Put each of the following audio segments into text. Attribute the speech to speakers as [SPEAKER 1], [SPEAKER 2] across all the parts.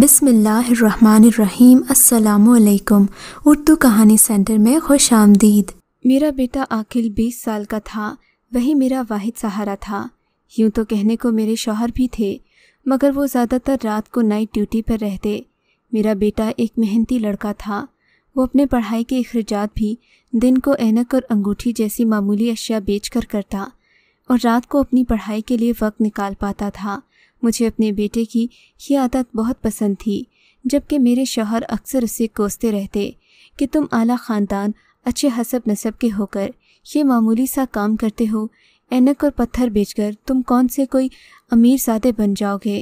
[SPEAKER 1] बिसमीम् अल्लाम उर्दू कहानी सेंटर में खुश आमदीद मेरा बेटा आखिल बीस साल का था वही मेरा वाहिद सहारा था यूँ तो कहने को मेरे शौहर भी थे मगर वो ज़्यादातर रात को नाइट ड्यूटी पर रहते मेरा बेटा एक मेहनती लड़का था वो अपने पढ़ाई के अखराज भी दिन को एनक और अंगूठी जैसी मामूली अशिया बेच कर करता और रात को अपनी पढ़ाई के लिए वक्त निकाल पाता था मुझे अपने बेटे की यह आदत बहुत पसंद थी जबकि मेरे शोहर अक्सर उससे कोसते रहते कि तुम आला ख़ानदान अच्छे हसब नसब के होकर ये मामूली सा काम करते हो एनक और पत्थर बेचकर तुम कौन से कोई अमीर सादे बन जाओगे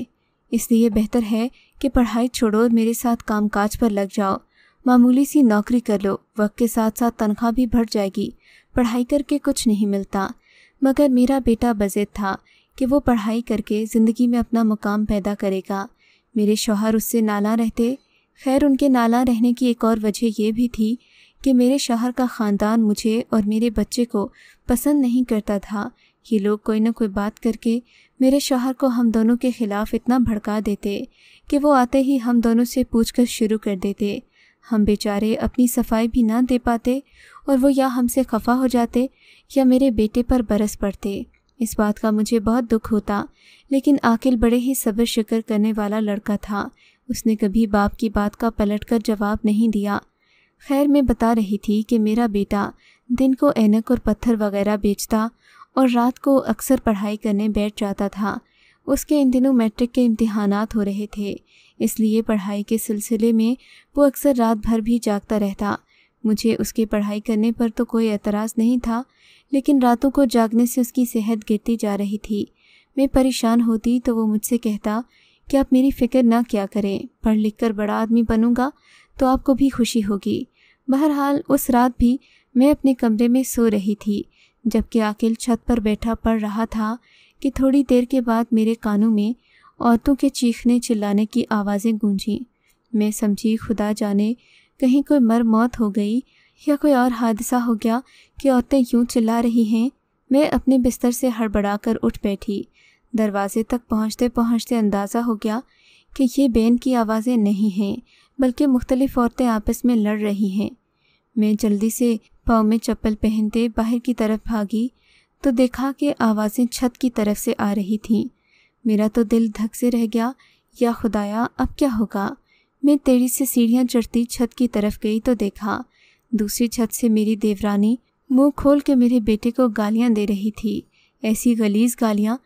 [SPEAKER 1] इसलिए बेहतर है कि पढ़ाई छोड़ो और मेरे साथ कामकाज पर लग जाओ मामूली सी नौकरी कर लो वक्त के साथ साथ तनख्वाह भी बढ़ जाएगी पढ़ाई करके कुछ नहीं मिलता मगर मेरा बेटा बजे था कि वो पढ़ाई करके ज़िंदगी में अपना मुकाम पैदा करेगा मेरे शोहर उससे नाला रहते खैर उनके नाला रहने की एक और वजह यह भी थी कि मेरे शहर का ख़ानदान मुझे और मेरे बच्चे को पसंद नहीं करता था ये लोग कोई ना कोई बात करके मेरे शोहर को हम दोनों के ख़िलाफ़ इतना भड़का देते कि वो आते ही हम दोनों से पूछ कर शुरू कर देते हम बेचारे अपनी सफाई भी ना दे पाते और वो या हमसे खफा हो जाते या मेरे बेटे पर बरस पड़ते इस बात का मुझे बहुत दुख होता लेकिन आकिल बड़े ही सब्र शिकर करने वाला लड़का था उसने कभी बाप की बात का पलटकर जवाब नहीं दिया खैर मैं बता रही थी कि मेरा बेटा दिन को ऐनक और पत्थर वगैरह बेचता और रात को अक्सर पढ़ाई करने बैठ जाता था उसके इन दिनों मैट्रिक के इम्तहान हो रहे थे इसलिए पढ़ाई के सिलसिले में वो अक्सर रात भर भी जागता रहता मुझे उसके पढ़ाई करने पर तो कोई एतराज़ नहीं था लेकिन रातों को जागने से उसकी सेहत गिरती जा रही थी मैं परेशान होती तो वो मुझसे कहता कि आप मेरी फ़िक्र ना क्या करें पढ़ लिख कर बड़ा आदमी बनूंगा तो आपको भी खुशी होगी बहरहाल उस रात भी मैं अपने कमरे में सो रही थी जबकि आकिल छत पर बैठा पढ़ रहा था कि थोड़ी देर के बाद मेरे कानों में औरतों के चीखने चिल्लाने की आवाज़ें गूंजी मैं समझी खुदा जाने कहीं कोई मर मौत हो गई या कोई और हादसा हो गया कि औरतें यूं चिल्ला रही हैं मैं अपने बिस्तर से हड़बड़ा कर उठ बैठी दरवाजे तक पहुंचते पहुंचते अंदाज़ा हो गया कि ये बैन की आवाज़ें नहीं हैं बल्कि मुख्तलिफ़ औरतें आपस में लड़ रही हैं मैं जल्दी से पाँव में चप्पल पहनते बाहर की तरफ भागी तो देखा कि आवाज़ें छत की तरफ से आ रही थीं मेरा तो दिल धक से रह गया या खुदाया अब क्या होगा मैं तेज़ी से सीढ़ियाँ चढ़ती छत की तरफ गई तो देखा दूसरी छत से मेरी देवरानी मुंह खोल के मेरे बेटे को गालियां दे रही थी ऐसी गलीज गालियां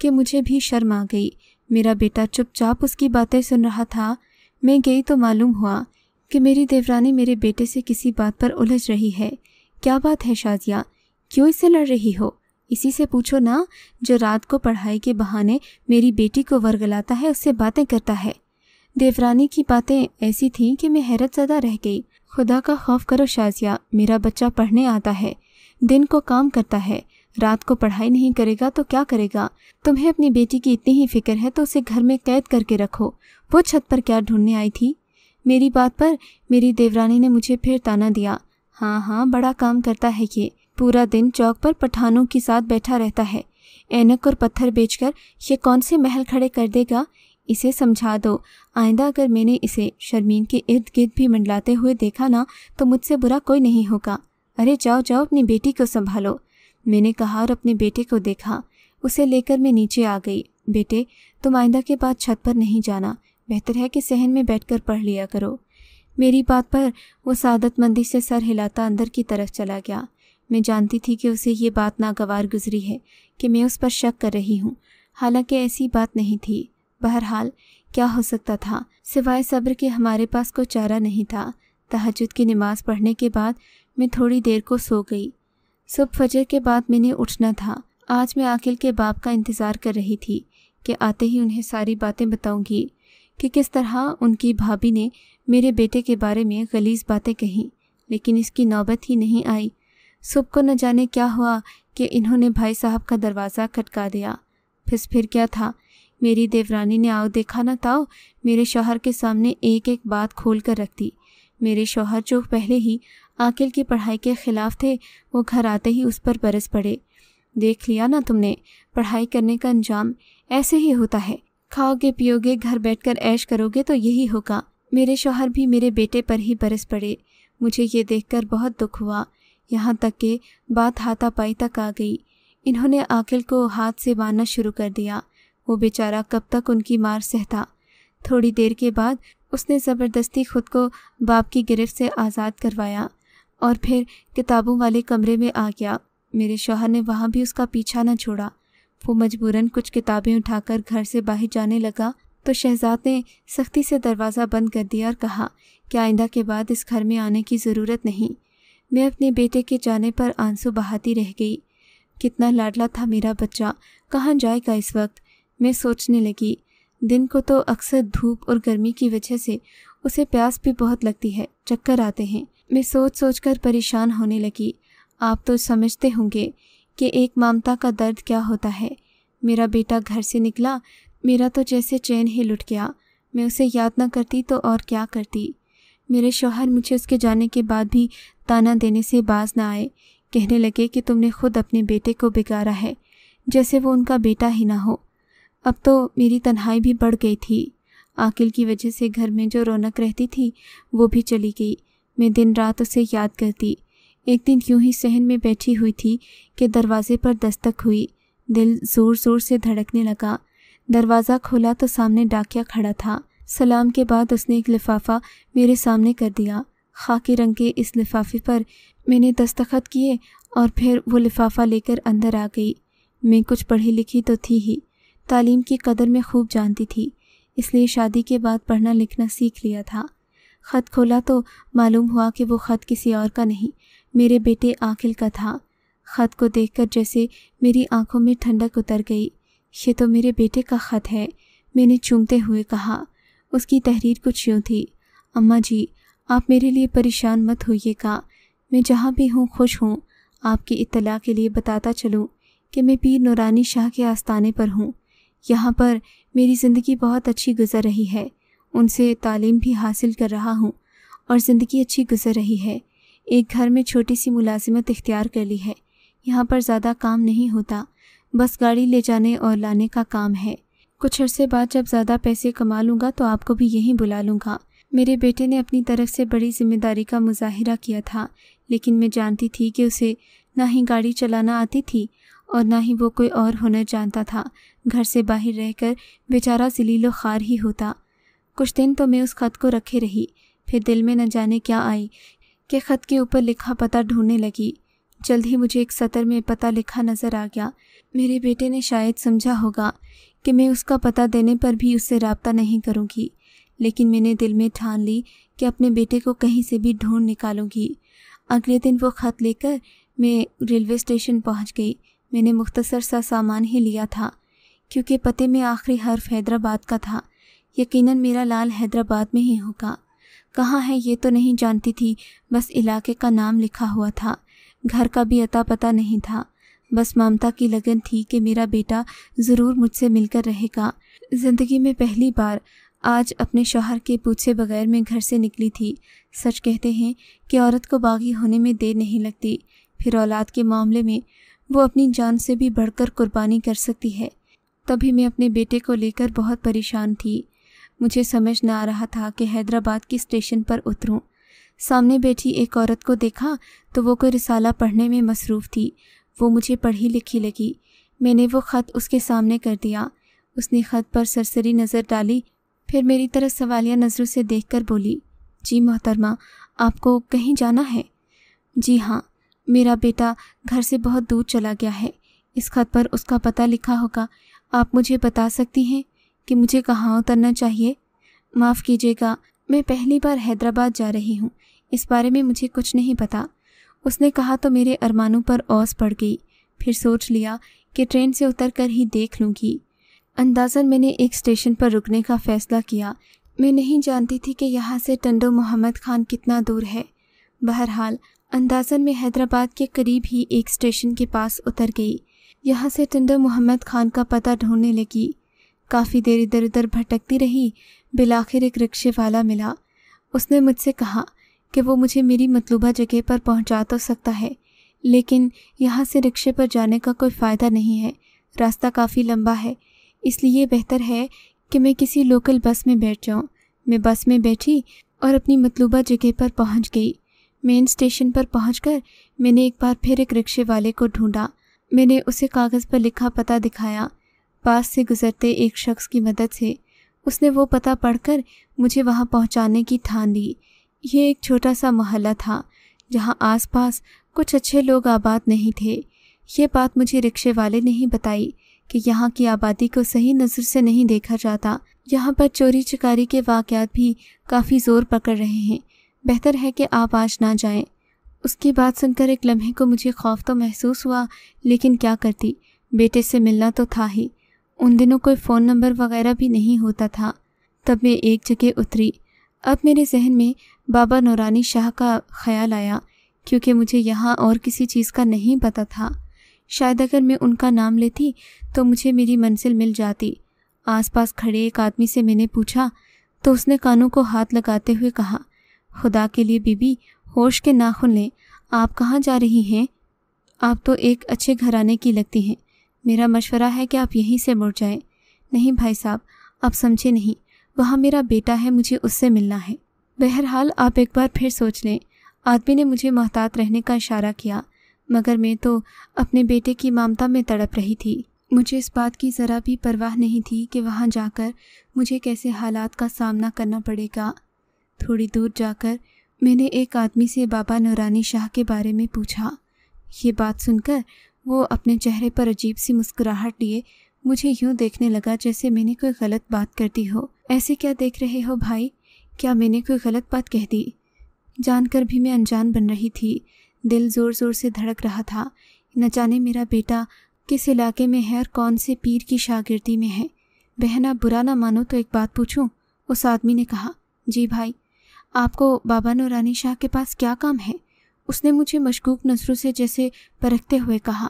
[SPEAKER 1] कि मुझे भी शर्म आ गई मेरा बेटा चुपचाप उसकी बातें सुन रहा था मैं गई तो मालूम हुआ कि मेरी देवरानी मेरे बेटे से किसी बात पर उलझ रही है क्या बात है शाजिया क्यों इससे लड़ रही हो इसी से पूछो ना जो रात को पढ़ाई के बहाने मेरी बेटी को वर्गलाता है उससे बातें करता है देवरानी की बातें ऐसी थीं कि मैं हैरत ज़्यादा रह गई खुदा का खौफ करो शाजिया मेरा बच्चा पढ़ने आता है दिन को काम करता है रात को पढ़ाई नहीं करेगा तो क्या करेगा तुम्हें अपनी बेटी की इतनी ही फिक्र है तो उसे घर में कैद करके रखो वो छत पर क्या ढूंढने आई थी मेरी बात पर मेरी देवरानी ने मुझे फिर ताना दिया हाँ हाँ बड़ा काम करता है ये पूरा दिन चौक पर पठानों के साथ बैठा रहता है ऐनक और पत्थर बेचकर ये कौन से महल खड़े कर देगा इसे समझा दो आइंदा अगर मैंने इसे शर्मीन के इर्द गिर्द भी मंडलाते हुए देखा ना तो मुझसे बुरा कोई नहीं होगा अरे जाओ जाओ अपनी बेटी को संभालो मैंने कहा और अपने बेटे को देखा उसे लेकर मैं नीचे आ गई बेटे तुम आइंदा के बाद छत पर नहीं जाना बेहतर है कि सहन में बैठकर पढ़ लिया करो मेरी बात पर वो सादतमंदी से सर हिलाता अंदर की तरफ चला गया मैं जानती थी कि उसे ये बात नागवार गुजरी है कि मैं उस पर शक कर रही हूँ हालांकि ऐसी बात नहीं थी बहरहाल क्या हो सकता था सिवाय सब्र के हमारे पास कोई चारा नहीं था तहजद की नमाज़ पढ़ने के बाद मैं थोड़ी देर को सो गई सुबह फजर के बाद मैंने उठना था आज मैं आकिल के बाप का इंतज़ार कर रही थी कि आते ही उन्हें सारी बातें बताऊंगी कि किस तरह उनकी भाभी ने मेरे बेटे के बारे में गलीज बातें कहीं लेकिन इसकी नौबत ही नहीं आई सुबह को न जाने क्या हुआ कि इन्होंने भाई साहब का दरवाज़ा खटका दिया फिर फिर क्या था मेरी देवरानी ने आओ देखा ना ताओ मेरे शोहर के सामने एक एक बात खोल कर रख दी मेरे शोहर जो पहले ही आकिल की पढ़ाई के ख़िलाफ़ थे वो घर आते ही उस पर बरस पड़े देख लिया ना तुमने पढ़ाई करने का अंजाम ऐसे ही होता है खाओगे पियोगे घर बैठकर ऐश करोगे तो यही होगा मेरे शोहर भी मेरे बेटे पर ही बरस पड़े मुझे ये देखकर बहुत दुख हुआ यहाँ तक के बात हाथापाई तक आ गई इन्होंने आकिल को हाथ से बांधना शुरू कर दिया वो बेचारा कब तक उनकी मार सहता थोड़ी देर के बाद उसने ज़बरदस्ती खुद को बाप की गिरफ्त से आज़ाद करवाया और फिर किताबों वाले कमरे में आ गया मेरे शोहर ने वहाँ भी उसका पीछा न छोड़ा वो मजबूरन कुछ किताबें उठाकर घर से बाहर जाने लगा तो शहजाद ने सख्ती से दरवाज़ा बंद कर दिया और कहा कि आइंदा के बाद इस घर में आने की ज़रूरत नहीं मैं अपने बेटे के जाने पर आंसू बहाती रह गई कितना लाडला था मेरा बच्चा कहाँ जाएगा इस वक्त मैं सोचने लगी दिन को तो अक्सर धूप और गर्मी की वजह से उसे प्यास भी बहुत लगती है चक्कर आते हैं मैं सोच सोच कर परेशान होने लगी आप तो समझते होंगे कि एक मामता का दर्द क्या होता है मेरा बेटा घर से निकला मेरा तो जैसे चैन ही लुट गया मैं उसे याद ना करती तो और क्या करती मेरे शोहर मुझे उसके जाने के बाद भी ताना देने से बाज ना आए कहने लगे कि तुमने खुद अपने बेटे को बिगाड़ा है जैसे वो उनका बेटा ही ना हो अब तो मेरी तन्हाई भी बढ़ गई थी आकिल की वजह से घर में जो रौनक रहती थी वो भी चली गई मैं दिन रात उसे याद करती एक दिन यूं ही सहन में बैठी हुई थी कि दरवाजे पर दस्तक हुई दिल ज़ोर ज़ोर से धड़कने लगा दरवाज़ा खोला तो सामने डाकिया खड़ा था सलाम के बाद उसने एक लिफाफा मेरे सामने कर दिया खाकी रंग के इस लिफाफे पर मैंने दस्तखत किए और फिर वो लिफाफा लेकर अंदर आ गई मैं कुछ पढ़ी लिखी तो थी ही तालीम की कदर में खूब जानती थी इसलिए शादी के बाद पढ़ना लिखना सीख लिया था ख़त खोला तो मालूम हुआ कि वो ख़त किसी और का नहीं मेरे बेटे आखिल का था ख़त को देखकर जैसे मेरी आंखों में ठंडक उतर गई ये तो मेरे बेटे का ख़त है मैंने चूमते हुए कहा उसकी तहरीर कुछ यूँ थी अम्मा जी आप मेरे लिए परेशान मत होइएगा मैं जहाँ भी हूँ खुश हूँ आपकी इतला के लिए बताता चलूँ कि मैं पीर नूरानी शाह के आस्थाने पर हूँ यहाँ पर मेरी ज़िंदगी बहुत अच्छी गुज़र रही है उनसे तालीम भी हासिल कर रहा हूँ और ज़िंदगी अच्छी गुज़र रही है एक घर में छोटी सी मुलाजिमत इख्तियार कर ली है यहाँ पर ज़्यादा काम नहीं होता बस गाड़ी ले जाने और लाने का काम है कुछ अरसे बाद जब ज़्यादा पैसे कमा लूँगा तो आपको भी यहीं बुला लूँगा मेरे बेटे ने अपनी तरफ से बड़ी जिम्मेदारी का मुजाहरा किया था लेकिन मैं जानती थी कि उसे ना ही गाड़ी चलाना आती थी और ना ही वो कोई और हुनर जानता था घर से बाहर रहकर बेचारा जलीलो खार ही होता कुछ दिन तो मैं उस ख़त को रखे रही फिर दिल में न जाने क्या आई कि ख़त के ऊपर लिखा पता ढूंढने लगी जल्द ही मुझे एक सतर में पता लिखा नज़र आ गया मेरे बेटे ने शायद समझा होगा कि मैं उसका पता देने पर भी उससे रबता नहीं करूँगी लेकिन मैंने दिल में ठान ली कि अपने बेटे को कहीं से भी ढूंढ निकालूंगी अगले दिन वो ख़त लेकर मैं रेलवे स्टेशन पहुँच गई मैंने मुख्तसर सा सामान ही लिया था क्योंकि पते में आखिरी हर्फ हैदराबाद का था यकीनन मेरा लाल हैदराबाद में ही होगा कहाँ है ये तो नहीं जानती थी बस इलाके का नाम लिखा हुआ था घर का भी अता पता नहीं था बस ममता की लगन थी कि मेरा बेटा ज़रूर मुझसे मिलकर रहेगा ज़िंदगी में पहली बार आज अपने शोहर के पूछे बगैर मैं घर से निकली थी सच कहते हैं कि औरत को बागी होने में देर नहीं लगती फिर औलाद के मामले में वो अपनी जान से भी बढ़कर कुर्बानी कर सकती है तभी मैं अपने बेटे को लेकर बहुत परेशान थी मुझे समझ न आ रहा था कि हैदराबाद के स्टेशन पर उतरूं। सामने बैठी एक औरत को देखा तो वो कोई रिसाला पढ़ने में मसरूफ़ थी वो मुझे पढ़ी लिखी लगी मैंने वो ख़त उसके सामने कर दिया उसने ख़त पर सरसरी नज़र डाली फिर मेरी तरफ सवालिया नज़रों से देख कर बोली जी मोहतरमा आपको कहीं जाना है जी हाँ मेरा बेटा घर से बहुत दूर चला गया है इस खत पर उसका पता लिखा होगा आप मुझे बता सकती हैं कि मुझे कहाँ उतरना चाहिए माफ़ कीजिएगा मैं पहली बार हैदराबाद जा रही हूँ इस बारे में मुझे कुछ नहीं पता उसने कहा तो मेरे अरमानों पर औस पड़ गई फिर सोच लिया कि ट्रेन से उतर कर ही देख लूँगी अंदाजन मैंने एक स्टेशन पर रुकने का फ़ैसला किया मैं नहीं जानती थी कि यहाँ से टंडो मोहम्मद खान कितना दूर है बहरहाल अंदाजन में हैदराबाद के करीब ही एक स्टेशन के पास उतर गई यहाँ से टिंडर मोहम्मद खान का पता ढूंढने लगी काफ़ी देर इधर उधर भटकती रही बिलाखिर एक रिक्शे वाला मिला उसने मुझसे कहा कि वो मुझे मेरी मतलूबा जगह पर पहुंचा तो सकता है लेकिन यहाँ से रिक्शे पर जाने का कोई फ़ायदा नहीं है रास्ता काफ़ी लंबा है इसलिए बेहतर है कि मैं किसी लोकल बस में बैठ जाऊँ मैं बस में बैठी और अपनी मतलूबा जगह पर पहुँच गई मेन स्टेशन पर पहुँच मैंने एक बार फिर एक रिक्शे वाले को ढूँढा मैंने उसे कागज़ पर लिखा पता दिखाया पास से गुजरते एक शख्स की मदद से उसने वो पता पढ़कर मुझे वहाँ पहुँचाने की ठान ली ये एक छोटा सा मोहल्ला था जहाँ आसपास कुछ अच्छे लोग आबाद नहीं थे ये बात मुझे रिक्शे वाले ने ही बताई कि यहाँ की आबादी को सही नज़र से नहीं देखा जाता यहाँ पर चोरी चकारी के वाक़ भी काफ़ी ज़ोर पकड़ रहे हैं बेहतर है कि आप आज ना जाएं। उसकी बात सुनकर एक लम्हे को मुझे खौफ तो महसूस हुआ लेकिन क्या करती बेटे से मिलना तो था ही उन दिनों कोई फ़ोन नंबर वगैरह भी नहीं होता था तब मैं एक जगह उतरी अब मेरे जहन में बाबा नौरानी शाह का ख्याल आया क्योंकि मुझे यहाँ और किसी चीज़ का नहीं पता था शायद अगर मैं उनका नाम लेती तो मुझे मेरी मंजिल मिल जाती आसपास खड़े एक आदमी से मैंने पूछा तो उसने कानों को हाथ लगाते हुए कहा खुदा के लिए बीबी होश के ना खुलें आप कहाँ जा रही हैं आप तो एक अच्छे घराने की लगती हैं मेरा मशवरा है कि आप यहीं से मुड़ जाएं नहीं भाई साहब आप समझे नहीं वहाँ मेरा बेटा है मुझे उससे मिलना है बहरहाल आप एक बार फिर सोच लें आदमी ने मुझे मोहतात रहने का इशारा किया मगर मैं तो अपने बेटे की ममता में तड़प रही थी मुझे इस बात की ज़रा भी परवाह नहीं थी कि वहाँ जाकर मुझे कैसे हालात का सामना करना पड़ेगा थोड़ी दूर जाकर मैंने एक आदमी से बाबा नौरानी शाह के बारे में पूछा ये बात सुनकर वो अपने चेहरे पर अजीब सी मुस्कुराहट लिए मुझे यूं देखने लगा जैसे मैंने कोई गलत बात कर दी हो ऐसे क्या देख रहे हो भाई क्या मैंने कोई गलत बात कह दी जानकर भी मैं अनजान बन रही थी दिल ज़ोर ज़ोर से धड़क रहा था न जाने मेरा बेटा किस इलाके में है और कौन से पीर की शागिर्दी में है बहना बुरा ना मानो तो एक बात पूछूं उस आदमी ने कहा जी भाई आपको बाबा नूरानी शाह के पास क्या काम है उसने मुझे मशकूक नज़रों से जैसे परखते हुए कहा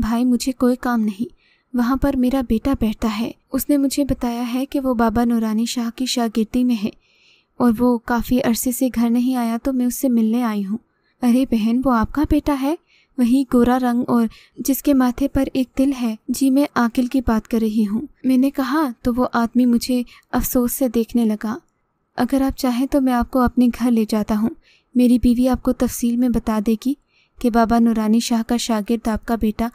[SPEAKER 1] भाई मुझे कोई काम नहीं वहाँ पर मेरा बेटा बैठता है उसने मुझे बताया है कि वो बाबा नूरानी शाह की शागिर्दी में है और वो काफ़ी अरसे से घर नहीं आया तो मैं उससे मिलने आई हूँ अरे बहन वो आपका बेटा है वही गोरा रंग और जिसके माथे पर एक दिल है जी मैं आकिल की बात कर रही हूँ मैंने कहा तो वो आदमी मुझे अफसोस से देखने लगा अगर आप चाहें तो मैं आपको अपने घर ले जाता हूँ मेरी बीवी आपको तफसील में बता देगी कि बाबा नूरानी शाह का शागिर्द आपका बेटा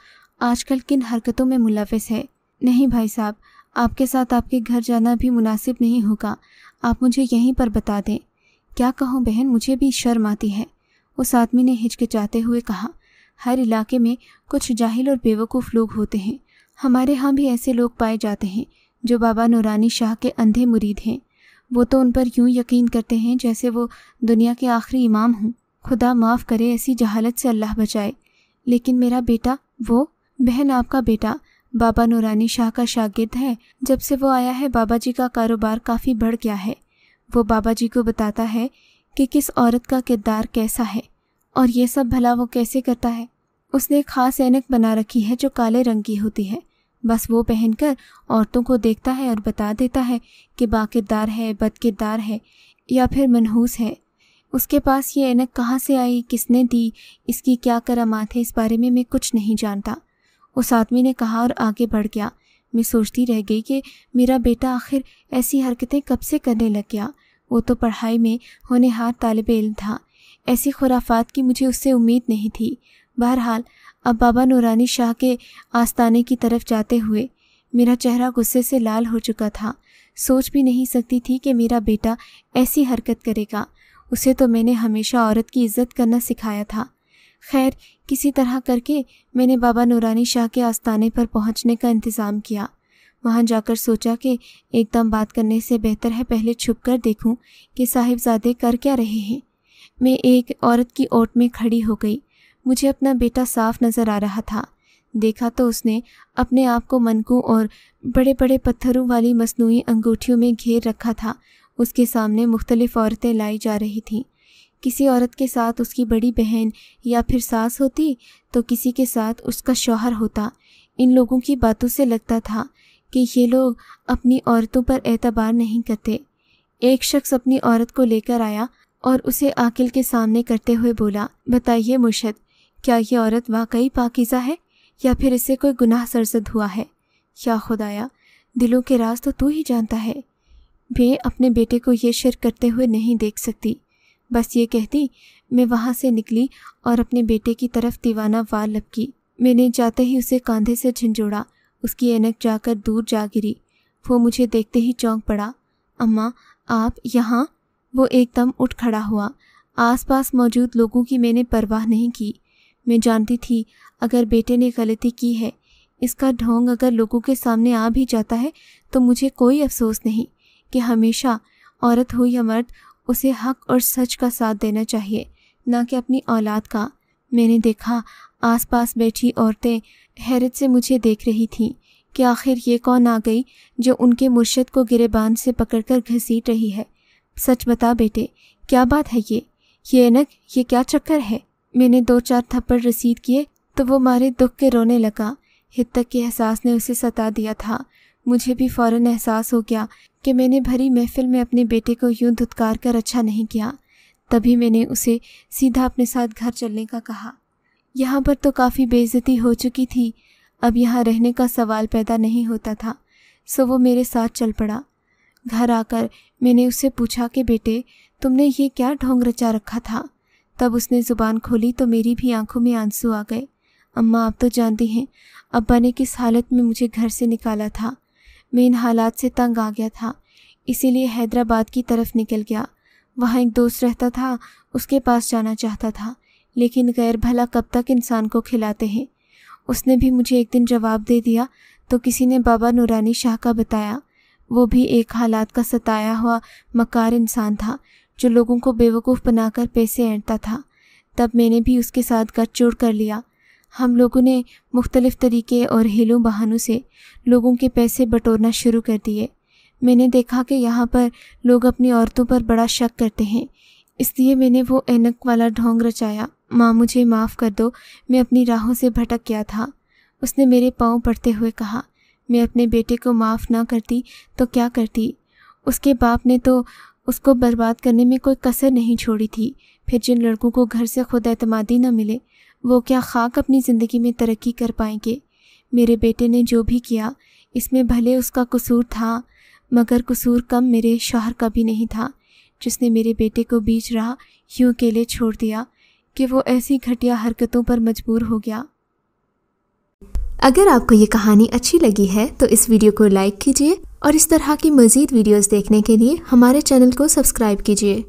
[SPEAKER 1] आजकल किन हरकतों में मुलविस है नहीं भाई साहब आपके साथ आपके घर जाना भी मुनासिब नहीं होगा आप मुझे यहीं पर बता दें क्या कहूँ बहन मुझे भी शर्म आती है उस आदमी ने हिचकिचाते हुए कहा हर इलाके में कुछ जाहिल और बेवकूफ़ लोग होते हैं हमारे यहाँ भी ऐसे लोग पाए जाते हैं जो बाबा नूरानी शाह के अंधे मुरीद हैं वो तो उन पर यूं यकीन करते हैं जैसे वो दुनिया के आखिरी इमाम हों खुदा माफ़ करे ऐसी जहालत से अल्लाह बचाए लेकिन मेरा बेटा वो बहन आपका बेटा बाबा नूरानी शाह का शागिर्द है जब से वो आया है बाबा जी का कारोबार काफ़ी बढ़ गया है वो बाबा जी को बताता है कि किस औरत का किरदार कैसा है और ये सब भला वो कैसे करता है उसने ख़ास ऐनक बना रखी है जो काले रंग की होती है बस वो पहनकर औरतों को देखता है और बता देता है कि बाकिरदार है बदकिरदार है या फिर मनहूस है उसके पास ये ऐनक कहाँ से आई किसने दी इसकी क्या करामात है इस बारे में मैं कुछ नहीं जानता उस आदमी ने कहा और आगे बढ़ गया मैं सोचती रह गई कि मेरा बेटा आखिर ऐसी हरकतें कब से करने लग गया वो तो पढ़ाई में होने हार तालब इल्म था ऐसी खुराफात की मुझे उससे उम्मीद नहीं थी बहरहाल अब बाबा नूरानी शाह के आस्ताने की तरफ जाते हुए मेरा चेहरा गुस्से से लाल हो चुका था सोच भी नहीं सकती थी कि मेरा बेटा ऐसी हरकत करेगा उसे तो मैंने हमेशा औरत की इज्जत करना सिखाया था खैर किसी तरह करके मैंने बाबा नूरानी शाह के आस्ताने पर पहुंचने का इंतज़ाम किया वहाँ जाकर सोचा कि एकदम बात करने से बेहतर है पहले छुप कर देखूँ कि साहिबजादे कर क्या रहे हैं मैं एक औरत की ओट में खड़ी हो गई मुझे अपना बेटा साफ नज़र आ रहा था देखा तो उसने अपने आप को मनकू और बड़े बड़े पत्थरों वाली मसनू अंगूठियों में घेर रखा था उसके सामने मुख्तलिफ़ औरतें लाई जा रही थीं किसी औरत के साथ उसकी बड़ी बहन या फिर सास होती तो किसी के साथ उसका शौहर होता इन लोगों की बातों से लगता था कि ये लोग अपनी औरतों पर एतबार नहीं करते एक शख्स अपनी औरत को लेकर आया और उसे आकिल के सामने करते हुए बोला बताइए मुर्शद क्या ये औरत वाकई पाकिज़ा है या फिर इसे कोई गुनाह सरजद हुआ है या खुदाया दिलों के राज तो तू ही जानता है वे अपने बेटे को ये शिर करते हुए नहीं देख सकती बस ये कहती मैं वहाँ से निकली और अपने बेटे की तरफ दीवाना वार लपकी मैंने जाते ही उसे कांधे से झंझोड़ा उसकी एनक जाकर दूर जा गिरी वो मुझे देखते ही चौंक पड़ा अम्मा आप यहाँ वो एकदम उठ खड़ा हुआ आसपास मौजूद लोगों की मैंने परवाह नहीं की मैं जानती थी अगर बेटे ने गलती की है इसका ढोंग अगर लोगों के सामने आ भी जाता है तो मुझे कोई अफसोस नहीं कि हमेशा औरत हो या मर्द उसे हक और सच का साथ देना चाहिए ना कि अपनी औलाद का मैंने देखा आसपास बैठी औरतें हैरत से मुझे देख रही थीं कि आखिर ये कौन आ गई जो उनके मुर्शद को गिरेबान से पकड़कर घसीट रही है सच बता बेटे क्या बात है ये ये अनक ये क्या चक्कर है मैंने दो चार थप्पड़ रसीद किए तो वो मारे दुख के रोने लगा हित के एहसास ने उसे सता दिया था मुझे भी फ़ौर एहसास हो गया कि मैंने भरी महफिल में अपने बेटे को यूं धुतकार कर अच्छा नहीं किया तभी मैंने उसे सीधा अपने साथ घर चलने का कहा यहाँ पर तो काफ़ी बेइज्जती हो चुकी थी अब यहाँ रहने का सवाल पैदा नहीं होता था सो वो मेरे साथ चल पड़ा घर आकर मैंने उससे पूछा कि बेटे तुमने ये क्या ढोंग रचा रखा था तब उसने ज़ुबान खोली तो मेरी भी आंखों में आंसू आ गए अम्मा आप तो जानती हैं अब्बा ने किस हालत में मुझे घर से निकाला था मैं इन हालात से तंग आ गया था इसीलिए हैदराबाद की तरफ निकल गया वहाँ एक दोस्त रहता था उसके पास जाना चाहता था लेकिन गैर भला कब तक इंसान को खिलाते हैं उसने भी मुझे एक दिन जवाब दे दिया तो किसी ने बाबा नूरानी शाह का बताया वो भी एक हालात का सताया हुआ मकार इंसान था जो लोगों को बेवकूफ़ बनाकर पैसे ऐंठता था तब मैंने भी उसके साथ गठजोड़ कर लिया हम लोगों ने मुख्तलिफ़ तरीके और हिलों बहानों से लोगों के पैसे बटोरना शुरू कर दिए मैंने देखा कि यहाँ पर लोग अपनी औरतों पर बड़ा शक करते हैं इसलिए मैंने वो एनक वाला ढोंग रचाया माँ मुझे माफ़ कर दो मैं अपनी राहों से भटक गया था उसने मेरे पाँव पड़ते हुए कहा मैं अपने बेटे को माफ़ ना करती तो क्या करती उसके बाप ने तो उसको बर्बाद करने में कोई कसर नहीं छोड़ी थी फिर जिन लड़कों को घर से खुद अतमादी न मिले वो क्या खाक अपनी ज़िंदगी में तरक्की कर पाएंगे मेरे बेटे ने जो भी किया इसमें भले उसका कसूर था मगर कसूर कम मेरे शोहर का भी नहीं था जिसने मेरे बेटे को बीच रहा यूँ के लिए छोड़ दिया कि वो ऐसी घटिया हरकतों पर मजबूर हो गया अगर आपको ये कहानी अच्छी लगी है तो इस वीडियो को लाइक कीजिए और इस तरह की मज़ीद वीडियोस देखने के लिए हमारे चैनल को सब्सक्राइब कीजिए